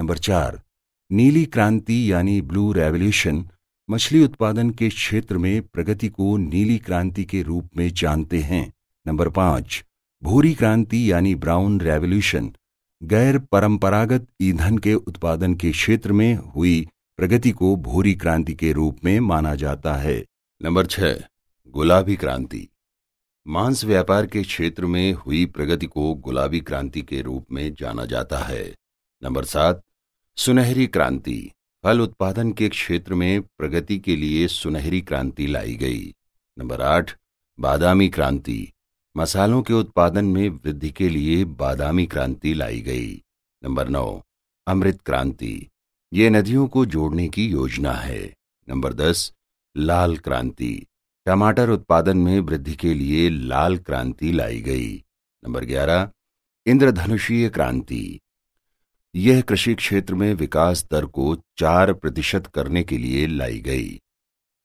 number चार नीली क्रांति यानी ब्लू रेवल्यूशन मछली उत्पादन के क्षेत्र में प्रगति को नीली क्रांति के रूप में जानते हैं नंबर पांच भूरी क्रांति यानी ब्राउन रेवल्यूशन गैर परंपरागत ईंधन के उत्पादन के क्षेत्र में हुई प्रगति को भूरी क्रांति के रूप में माना जाता है नंबर छह गुलाबी क्रांति मांस व्यापार के क्षेत्र में हुई प्रगति को गुलाबी क्रांति के रूप में जाना जाता है नंबर सात सुनहरी क्रांति फल उत्पादन के क्षेत्र में प्रगति के लिए सुनहरी क्रांति लाई गई नंबर आठ बादामी क्रांति मसालों के उत्पादन में वृद्धि के लिए बादामी क्रांति लाई गई नंबर नौ अमृत क्रांति ये नदियों को जोड़ने की योजना है नंबर दस लाल क्रांति टमाटर उत्पादन में वृद्धि के लिए लाल क्रांति लाई गई नंबर ग्यारह इंद्रधनुषीय क्रांति यह कृषि क्षेत्र में विकास दर को चार प्रतिशत करने के लिए लाई गई